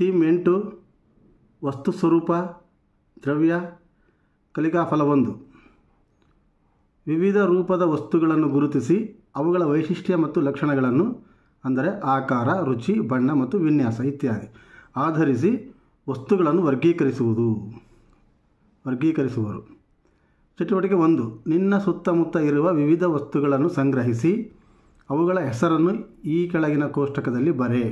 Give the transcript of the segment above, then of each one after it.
theme ಎಂಟು ವಸ್ತು ಸ್ವರೂಪ ದ್ರವ್ಯ ಕಲಿಕಾಫಲವೊಂದು ಒಂದು ವಿವಿಧ ರೂಪದ ವಸ್ತುಗಳನ್ನು ಗುರುತಿಸಿ ಅವುಗಳ ವೈಶಿಷ್ಟ್ಯ ಮತ್ತು ಲಕ್ಷಣಗಳನ್ನು ಅಂದರೆ ಆಕಾರ ರುಚಿ ಬಣ್ಣ ಮತ್ತು ವಿನ್ಯಾಸ ಇತ್ಯಾದಿ ಆಧರಿಸಿ ವಸ್ತುಗಳನ್ನು ವರ್ಗೀಕರಿಸುವುದು ವರ್ಗೀಕರಿಸುವರು ಚಟುವಟಿಕೆ ಒಂದು ನಿನ್ನ ಸುತ್ತಮುತ್ತ ಇರುವ ವಿವಿಧ ವಸ್ತುಗಳನ್ನು ಸಂಗ್ರಹಿಸಿ ಅವುಗಳ ಹೆಸರನ್ನು ಈ ಕೆಳಗಿನ ಕೋಷ್ಟಕದಲ್ಲಿ ಬರೆ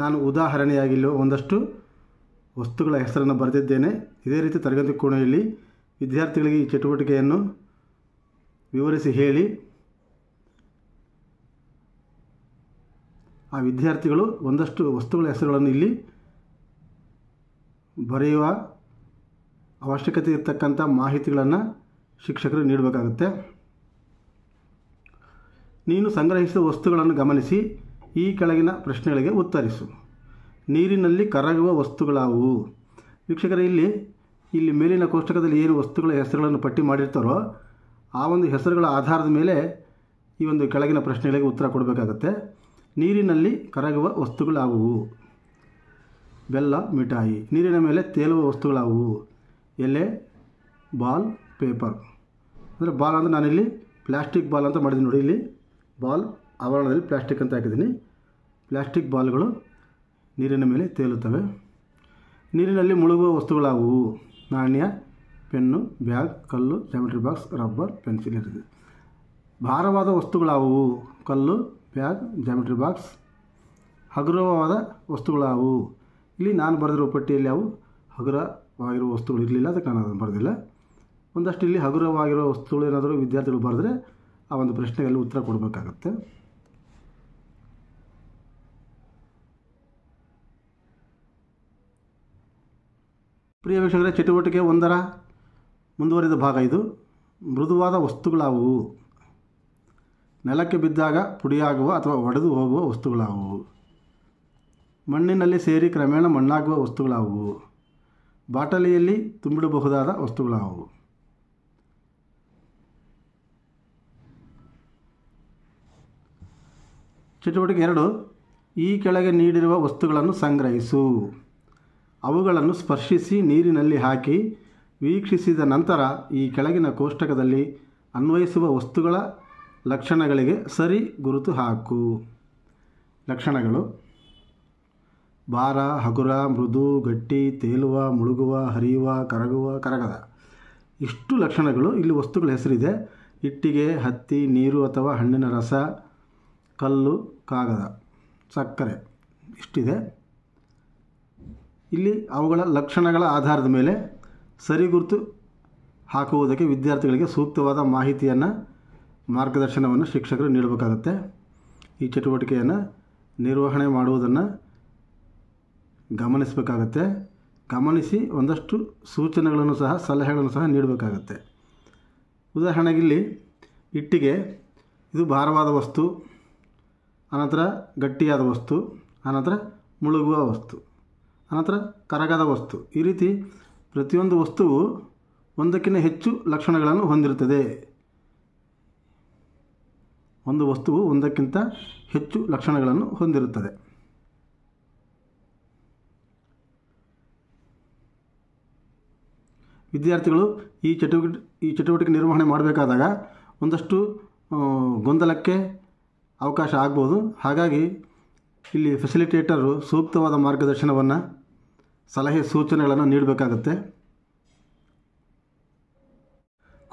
ನಾನು ಉದಾಹರಣೆಯಾಗಿಲ್ಲೋ ಒಂದಷ್ಟು ವಸ್ತುಗಳ ಹೆಸರನ್ನು ಬರೆದಿದ್ದೇನೆ ಇದೇ ರೀತಿ ತರಗತಿ ಕೋಣೆಯಲ್ಲಿ ವಿದ್ಯಾರ್ಥಿಗಳಿಗೆ ಈ ಚಟುವಟಿಕೆಯನ್ನು ವಿವರಿಸಿ ಹೇಳಿ ಆ ವಿದ್ಯಾರ್ಥಿಗಳು ಒಂದಷ್ಟು ವಸ್ತುಗಳ ಹೆಸರುಗಳನ್ನು ಇಲ್ಲಿ ಬರೆಯುವ ಅವಶ್ಯಕತೆ ಇರತಕ್ಕಂಥ ಮಾಹಿತಿಗಳನ್ನು ಶಿಕ್ಷಕರು ನೀಡಬೇಕಾಗುತ್ತೆ ನೀನು ಸಂಗ್ರಹಿಸಿದ ವಸ್ತುಗಳನ್ನು ಗಮನಿಸಿ ಈ ಕೆಳಗಿನ ಪ್ರಶ್ನೆಗಳಿಗೆ ಉತ್ತರಿಸು ನೀರಿನಲ್ಲಿ ಕರಗುವ ವಸ್ತುಗಳಾವು ವೀಕ್ಷಕರೇ ಇಲ್ಲಿ ಇಲ್ಲಿ ಮೇಲಿನ ಕೋಷ್ಟಕದಲ್ಲಿ ಏನು ವಸ್ತುಗಳ ಹೆಸರುಗಳನ್ನು ಪಟ್ಟಿ ಮಾಡಿರ್ತಾರೋ ಆ ಒಂದು ಹೆಸರುಗಳ ಆಧಾರದ ಮೇಲೆ ಈ ಒಂದು ಕೆಳಗಿನ ಪ್ರಶ್ನೆಗಳಿಗೆ ಉತ್ತರ ಕೊಡಬೇಕಾಗತ್ತೆ ನೀರಿನಲ್ಲಿ ಕರಗುವ ವಸ್ತುಗಳಾವುವು ಬೆಲ್ಲ ಮಿಠಾಯಿ ನೀರಿನ ಮೇಲೆ ತೇಲುವ ವಸ್ತುಗಳಾವುವು ಎಲೆ ಬಾಲ್ ಪೇಪರ್ ಅಂದರೆ ಬಾಲ್ ಅಂದರೆ ನಾನಿಲ್ಲಿ ಪ್ಲ್ಯಾಸ್ಟಿಕ್ ಬಾಲ್ ಅಂತ ಮಾಡಿದ್ದೀನಿ ನೋಡಿ ಇಲ್ಲಿ ಬಾಲ್ ಆವರಣದಲ್ಲಿ ಪ್ಲ್ಯಾಸ್ಟಿಕ್ ಅಂತ ಹಾಕಿದ್ದೀನಿ ಪ್ಲಾಸ್ಟಿಕ್ ಬಾಲ್ಗಳು ನೀರಿನ ಮೇಲೆ ತೇಲುತ್ತವೆ ನೀರಿನಲ್ಲಿ ಮುಳುಗುವ ವಸ್ತುಗಳಾಗುವು ನಾಣ್ಯ ಪೆನ್ನು ಬ್ಯಾಗ್ ಕಲ್ಲು ಜಾಮಿಟ್ರಿ ಬಾಕ್ಸ್ ರಬ್ಬರ್ ಪೆನ್ಸಿಲ್ ಇರ್ತದೆ ಭಾರವಾದ ವಸ್ತುಗಳಾವುವು ಕಲ್ಲು ಬ್ಯಾಗ್ ಜಾಮಿಟ್ರಿ ಬಾಕ್ಸ್ ಹಗುರವಾದ ವಸ್ತುಗಳಾವುವು ಇಲ್ಲಿ ನಾನು ಬರೆದಿರುವ ಪಟ್ಟಿಯಲ್ಲಿ ಅವು ಹಗುರವಾಗಿರುವ ವಸ್ತುಗಳು ಇರಲಿಲ್ಲ ಅದಕ್ಕೆ ನಾನು ಅದನ್ನು ಬರೆದಿಲ್ಲ ಒಂದಷ್ಟು ಇಲ್ಲಿ ಹಗುರವಾಗಿರೋ ವಸ್ತುಗಳು ಏನಾದರೂ ವಿದ್ಯಾರ್ಥಿಗಳು ಬರೆದ್ರೆ ಆ ಒಂದು ಪ್ರಶ್ನೆಯಲ್ಲಿ ಉತ್ತರ ಕೊಡಬೇಕಾಗತ್ತೆ ಪ್ರಿಯ ವೀಕ್ಷಕರೇ ಚಟುವಟಿಕೆ ಒಂದರ ಮುಂದುವರಿದ ಭಾಗ ಇದು ಮೃದುವಾದ ವಸ್ತುಗಳಾವುವು ನೆಲಕ್ಕೆ ಬಿದ್ದಾಗ ಪುಡಿಯಾಗುವ ಅಥವಾ ಒಡೆದು ಹೋಗುವ ವಸ್ತುಗಳಾವುವು ಮಣ್ಣಿನಲ್ಲಿ ಸೇರಿ ಕ್ರಮೇಣ ಮಣ್ಣಾಗುವ ವಸ್ತುಗಳಾವುವು ಬಾಟಲಿಯಲ್ಲಿ ತುಂಬಿಡಬಹುದಾದ ವಸ್ತುಗಳಾವುವು ಚಟುವಟಿಕೆ ಎರಡು ಈ ಕೆಳಗೆ ನೀಡಿರುವ ವಸ್ತುಗಳನ್ನು ಸಂಗ್ರಹಿಸು ಅವುಗಳನ್ನು ಸ್ಪರ್ಶಿಸಿ ನೀರಿನಲ್ಲಿ ಹಾಕಿ ವೀಕ್ಷಿಸಿದ ನಂತರ ಈ ಕೆಳಗಿನ ಕೋಷ್ಟಕದಲ್ಲಿ ಅನ್ವಯಿಸುವ ವಸ್ತುಗಳ ಲಕ್ಷಣಗಳಿಗೆ ಸರಿ ಗುರುತು ಹಾಕು ಲಕ್ಷಣಗಳು ಭಾರ ಹಗುರ ಮೃದು ಗಟ್ಟಿ ತೇಲುವ ಮುಳುಗುವ ಹರಿಯುವ ಕರಗುವ ಕರಗದ ಇಷ್ಟು ಲಕ್ಷಣಗಳು ಇಲ್ಲಿ ವಸ್ತುಗಳ ಹೆಸರಿದೆ ಇಟ್ಟಿಗೆ ಹತ್ತಿ ನೀರು ಅಥವಾ ಹಣ್ಣಿನ ರಸ ಕಲ್ಲು ಕಾಗದ ಸಕ್ಕರೆ ಇಷ್ಟಿದೆ ಇಲ್ಲಿ ಅವುಗಳ ಲಕ್ಷಣಗಳ ಆಧಾರದ ಮೇಲೆ ಸರಿಗುರುತು ಹಾಕುವುದಕ್ಕೆ ವಿದ್ಯಾರ್ಥಿಗಳಿಗೆ ಸೂಕ್ತವಾದ ಮಾಹಿತಿಯನ್ನು ಮಾರ್ಗದರ್ಶನವನ್ನು ಶಿಕ್ಷಕರು ನೀಡಬೇಕಾಗತ್ತೆ ಈ ಚಟುವಟಿಕೆಯನ್ನು ನಿರ್ವಹಣೆ ಮಾಡುವುದನ್ನು ಗಮನಿಸಬೇಕಾಗತ್ತೆ ಗಮನಿಸಿ ಒಂದಷ್ಟು ಸೂಚನೆಗಳನ್ನು ಸಹ ಸಲಹೆಗಳನ್ನು ಸಹ ನೀಡಬೇಕಾಗತ್ತೆ ಉದಾಹರಣೆಗೆ ಇಲ್ಲಿ ಇಟ್ಟಿಗೆ ಇದು ಭಾರವಾದ ವಸ್ತು ಆನಂತರ ಗಟ್ಟಿಯಾದ ವಸ್ತು ಆನಂತರ ಮುಳುಗುವ ವಸ್ತು ಅನಂತರ ಕರಗದ ವಸ್ತು ಈ ರೀತಿ ಪ್ರತಿಯೊಂದು ವಸ್ತುವು ಒಂದಕ್ಕಿಂತ ಹೆಚ್ಚು ಲಕ್ಷಣಗಳನ್ನು ಹೊಂದಿರುತ್ತದೆ ಒಂದು ವಸ್ತುವು ಒಂದಕ್ಕಿಂತ ಹೆಚ್ಚು ಲಕ್ಷಣಗಳನ್ನು ಹೊಂದಿರುತ್ತದೆ ವಿದ್ಯಾರ್ಥಿಗಳು ಈ ಚಟುವಟಿಕೆ ಈ ಚಟುವಟಿಕೆ ನಿರ್ವಹಣೆ ಮಾಡಬೇಕಾದಾಗ ಒಂದಷ್ಟು ಗೊಂದಲಕ್ಕೆ ಅವಕಾಶ ಆಗ್ಬೋದು ಹಾಗಾಗಿ ಇಲ್ಲಿ ಫೆಸಿಲಿಟೇಟರು ಸೂಕ್ತವಾದ ಮಾರ್ಗದರ್ಶನವನ್ನು ಸಲಹೆ ಸೂಚನೆಗಳನ್ನು ನೀಡಬೇಕಾಗತ್ತೆ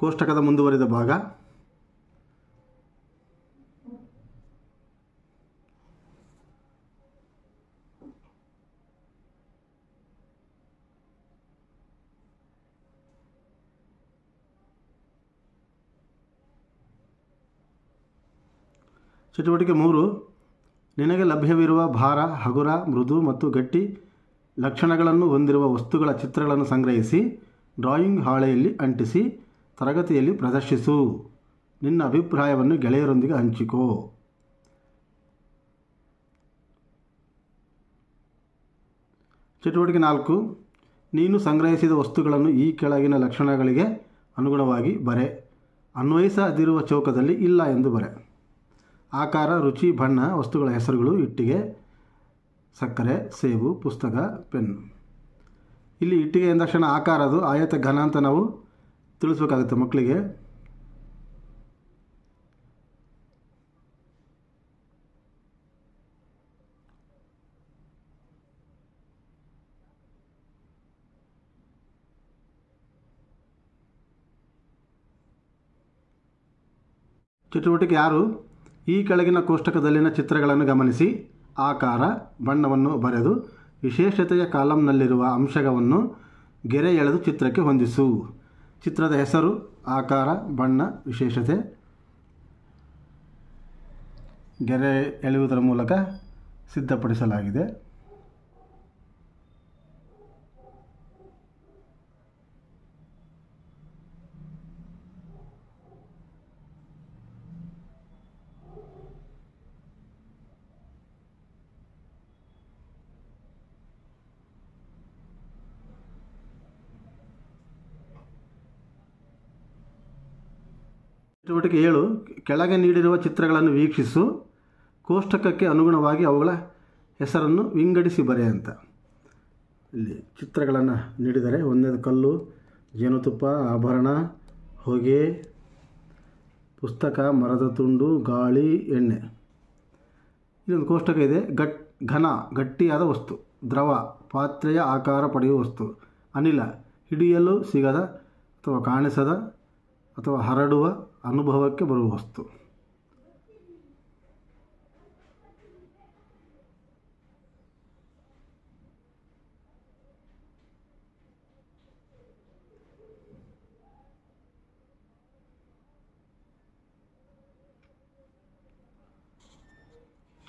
ಕೋಷ್ಟಕದ ಮುಂದುವರಿದ ಭಾಗ ಚಟುವಟಿಕೆ ಮೂರು ನಿನಗೆ ಲಭ್ಯವಿರುವ ಭಾರ ಹಗುರ ಮೃದು ಮತ್ತು ಗಟ್ಟಿ ಲಕ್ಷಣಗಳನ್ನು ಹೊಂದಿರುವ ವಸ್ತುಗಳ ಚಿತ್ರಗಳನ್ನು ಸಂಗ್ರಹಿಸಿ ಡ್ರಾಯಿಂಗ್ ಹಾಳೆಯಲ್ಲಿ ಅಂಟಿಸಿ ತರಗತಿಯಲ್ಲಿ ಪ್ರದರ್ಶಿಸು ನಿನ್ನ ಅಭಿಪ್ರಾಯವನ್ನು ಗೆಳೆಯರೊಂದಿಗೆ ಹಂಚಿಕೋ ಚಟುವಟಿಕೆ ನಾಲ್ಕು ನೀನು ಸಂಗ್ರಹಿಸಿದ ವಸ್ತುಗಳನ್ನು ಈ ಕೆಳಗಿನ ಲಕ್ಷಣಗಳಿಗೆ ಅನುಗುಣವಾಗಿ ಬರೆ ಅನ್ವಯಿಸದಿರುವ ಚೌಕದಲ್ಲಿ ಇಲ್ಲ ಎಂದು ಬರೆ ಆಕಾರ ರುಚಿ ಬಣ್ಣ ವಸ್ತುಗಳ ಹೆಸರುಗಳು ಇಟ್ಟಿಗೆ ಸಕ್ಕರೆ ಸೇಬು ಪುಸ್ತಕ ಪೆನ್ ಇಲ್ಲಿ ಇಟ್ಟಿಗೆ ಎಂದಕ್ಷಣ ತಕ್ಷಣ ಆಕಾರ ಅದು ಆಯತ ಘನ ಅಂತ ನಾವು ತಿಳಿಸ್ಬೇಕಾಗುತ್ತೆ ಮಕ್ಕಳಿಗೆ ಚಟುವಟಿಕೆ ಯಾರು ಈ ಕೆಳಗಿನ ಕೋಷ್ಟಕದಲ್ಲಿನ ಚಿತ್ರಗಳನ್ನು ಗಮನಿಸಿ ಆಕಾರ ಬಣ್ಣವನ್ನು ಬರೆದು ವಿಶೇಷತೆಯ ಕಾಲಂನಲ್ಲಿರುವ ಅಂಶಗಳನ್ನು ಗೆರೆ ಎಳೆದು ಚಿತ್ರಕ್ಕೆ ಹೊಂದಿಸು ಚಿತ್ರದ ಹೆಸರು ಆಕಾರ ಬಣ್ಣ ವಿಶೇಷತೆ ಗೆರೆ ಎಳೆಯುವುದರ ಮೂಲಕ ಸಿದ್ಧಪಡಿಸಲಾಗಿದೆ ಚಟುವಟಿಕೆ ಏಳು ಕೆಳಗೆ ನೀಡಿರುವ ಚಿತ್ರಗಳನ್ನು ವೀಕ್ಷಿಸು ಕೋಷ್ಟಕಕ್ಕೆ ಅನುಗುಣವಾಗಿ ಅವುಗಳ ಹೆಸರನ್ನು ವಿಂಗಡಿಸಿ ಬರೆ ಅಂತ ಇಲ್ಲಿ ಚಿತ್ರಗಳನ್ನು ನೀಡಿದರೆ ಒಂದೇದು ಕಲ್ಲು ಜೇನುತುಪ್ಪ ಆಭರಣ ಹೊಗೆ ಪುಸ್ತಕ ಮರದ ತುಂಡು ಗಾಳಿ ಎಣ್ಣೆ ಇನ್ನೊಂದು ಕೋಷ್ಟಕ ಇದೆ ಗಟ್ ಘನ ಗಟ್ಟಿಯಾದ ವಸ್ತು ದ್ರವ ಪಾತ್ರೆಯ ಆಕಾರ ಪಡೆಯುವ ವಸ್ತು ಅನಿಲ ಹಿಡಿಯಲು ಸಿಗದ ಅಥವಾ ಕಾಣಿಸದ ಅಥವಾ ಹರಡುವ ಅನುಭವಕ್ಕೆ ಬರುವ ವಸ್ತು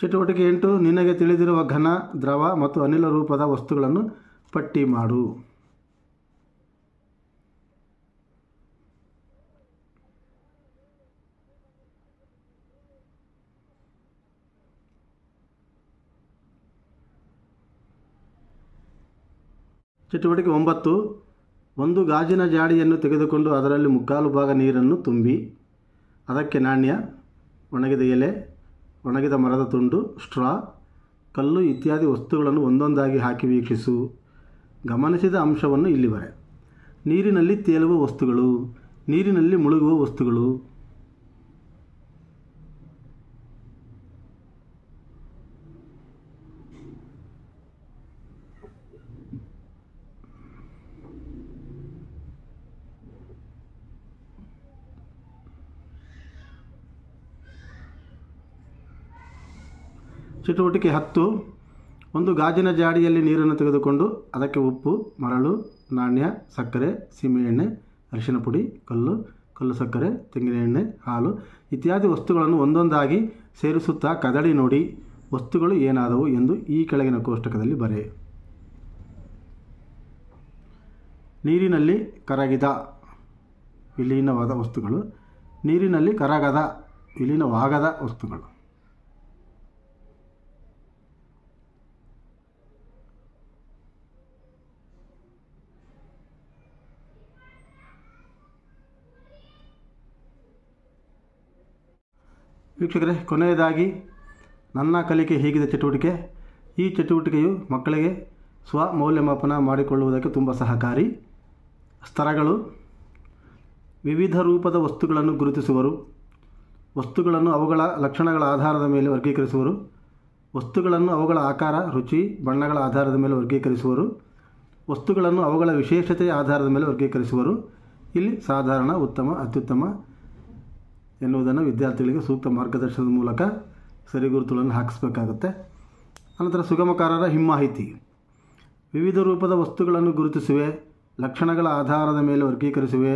ಚಟುವಟಿಕೆ ಎಂಟು ನಿನಗೆ ತಿಳಿದಿರುವ ಘನ ದ್ರವ ಮತ್ತು ಅನಿಲ ರೂಪದ ವಸ್ತುಗಳನ್ನು ಪಟ್ಟಿ ಮಾಡು ಚಟುವಟಿಕೆ ಒಂಬತ್ತು ಒಂದು ಗಾಜಿನ ಜಾಡಿಯನ್ನು ತೆಗೆದುಕೊಂಡು ಅದರಲ್ಲಿ ಮುಕ್ಕಾಲು ಭಾಗ ನೀರನ್ನು ತುಂಬಿ ಅದಕ್ಕೆ ನಾಣ್ಯ ಒಣಗಿದ ಎಲೆ ಒಣಗಿದ ಮರದ ತುಂಡು ಸ್ಟ್ರಾ ಕಲ್ಲು ಇತ್ಯಾದಿ ವಸ್ತುಗಳನ್ನು ಒಂದೊಂದಾಗಿ ಹಾಕಿ ವೀಕ್ಷಿಸು ಗಮನಿಸಿದ ಅಂಶವನ್ನು ಇಲ್ಲಿ ಬರೆ ನೀರಿನಲ್ಲಿ ತೇಲುವ ವಸ್ತುಗಳು ನೀರಿನಲ್ಲಿ ಮುಳುಗುವ ವಸ್ತುಗಳು ಚಟುವಟಿಕೆ ಹತ್ತು ಒಂದು ಗಾಜಿನ ಜಾಡಿಯಲ್ಲಿ ನೀರನ್ನು ತೆಗೆದುಕೊಂಡು ಅದಕ್ಕೆ ಉಪ್ಪು ಮರಳು ನಾಣ್ಯ ಸಕ್ಕರೆ ಸೀಮೆಎಣ್ಣೆ ಅರಿಶಿನ ಪುಡಿ ಕಲ್ಲು ಕಲ್ಲು ಸಕ್ಕರೆ ತೆಂಗಿನ ಎಣ್ಣೆ ಹಾಲು ಇತ್ಯಾದಿ ವಸ್ತುಗಳನ್ನು ಒಂದೊಂದಾಗಿ ಸೇರಿಸುತ್ತಾ ಕದಳಿ ನೋಡಿ ವಸ್ತುಗಳು ಏನಾದವು ಎಂದು ಈ ಕೆಳಗಿನ ಕೋಷ್ಟಕದಲ್ಲಿ ಬರೆ ನೀರಿನಲ್ಲಿ ಕರಗಿದ ವಿಲೀನವಾದ ವಸ್ತುಗಳು ನೀರಿನಲ್ಲಿ ಕರಗದ ವಿಲೀನವಾಗದ ವಸ್ತುಗಳು ವೀಕ್ಷಕರೇ ಕೊನೆಯದಾಗಿ ನನ್ನ ಕಲಿಕೆ ಹೇಗಿದೆ ಚಟುವಟಿಕೆ ಈ ಚಟುವಟಿಕೆಯು ಮಕ್ಕಳಿಗೆ ಸ್ವ ಮೌಲ್ಯಮಾಪನ ಮಾಡಿಕೊಳ್ಳುವುದಕ್ಕೆ ತುಂಬ ಸಹಕಾರಿ ಸ್ತರಗಳು ವಿವಿಧ ರೂಪದ ವಸ್ತುಗಳನ್ನು ಗುರುತಿಸುವರು ವಸ್ತುಗಳನ್ನು ಅವುಗಳ ಲಕ್ಷಣಗಳ ಆಧಾರದ ಮೇಲೆ ವರ್ಗೀಕರಿಸುವರು ವಸ್ತುಗಳನ್ನು ಅವುಗಳ ಆಕಾರ ರುಚಿ ಬಣ್ಣಗಳ ಆಧಾರದ ಮೇಲೆ ವರ್ಗೀಕರಿಸುವರು ವಸ್ತುಗಳನ್ನು ಅವುಗಳ ವಿಶೇಷತೆಯ ಆಧಾರದ ಮೇಲೆ ವರ್ಗೀಕರಿಸುವರು ಇಲ್ಲಿ ಸಾಧಾರಣ ಉತ್ತಮ ಅತ್ಯುತ್ತಮ ಎನ್ನುವುದನ್ನು ವಿದ್ಯಾರ್ಥಿಗಳಿಗೆ ಸೂಕ್ತ ಮಾರ್ಗದರ್ಶನದ ಮೂಲಕ ಸರಿಗುರುತುಗಳನ್ನು ಹಾಕಿಸ್ಬೇಕಾಗುತ್ತೆ ಅನಂತರ ಸುಗಮಕಾರರ ಹಿಮ್ಮಾಹಿತಿ ವಿವಿಧ ರೂಪದ ವಸ್ತುಗಳನ್ನು ಗುರುತಿಸುವೆ ಲಕ್ಷಣಗಳ ಆಧಾರದ ಮೇಲೆ ವರ್ಗೀಕರಿಸುವೆ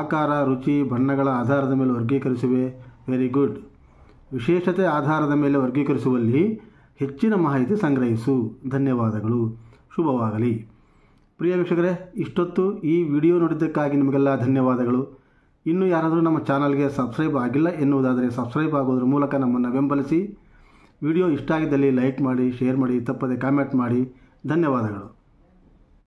ಆಕಾರ ರುಚಿ ಬಣ್ಣಗಳ ಆಧಾರದ ಮೇಲೆ ವರ್ಗೀಕರಿಸುವೆ ವೆರಿ ಗುಡ್ ವಿಶೇಷತೆ ಆಧಾರದ ಮೇಲೆ ವರ್ಗೀಕರಿಸುವಲ್ಲಿ ಹೆಚ್ಚಿನ ಮಾಹಿತಿ ಸಂಗ್ರಹಿಸು ಧನ್ಯವಾದಗಳು ಶುಭವಾಗಲಿ ಪ್ರಿಯ ವೀಕ್ಷಕರೇ ಇಷ್ಟೊತ್ತು ಈ ವಿಡಿಯೋ ನೋಡಿದ್ದಕ್ಕಾಗಿ ನಿಮಗೆಲ್ಲ ಧನ್ಯವಾದಗಳು ಇನ್ನು ಯಾರಾದರೂ ನಮ್ಮ ಚಾನಲ್ಗೆ ಸಬ್ಸ್ಕ್ರೈಬ್ ಆಗಿಲ್ಲ ಎನ್ನುವುದಾದರೆ ಸಬ್ಸ್ಕ್ರೈಬ್ ಆಗೋದ್ರ ಮೂಲಕ ನಮ್ಮನ್ನು ಬೆಂಬಲಿಸಿ ವಿಡಿಯೋ ಇಷ್ಟ ಆಗಿದ್ದಲ್ಲಿ ಲೈಕ್ ಮಾಡಿ ಶೇರ್ ಮಾಡಿ ತಪ್ಪದೆ ಕಾಮೆಂಟ್ ಮಾಡಿ ಧನ್ಯವಾದಗಳು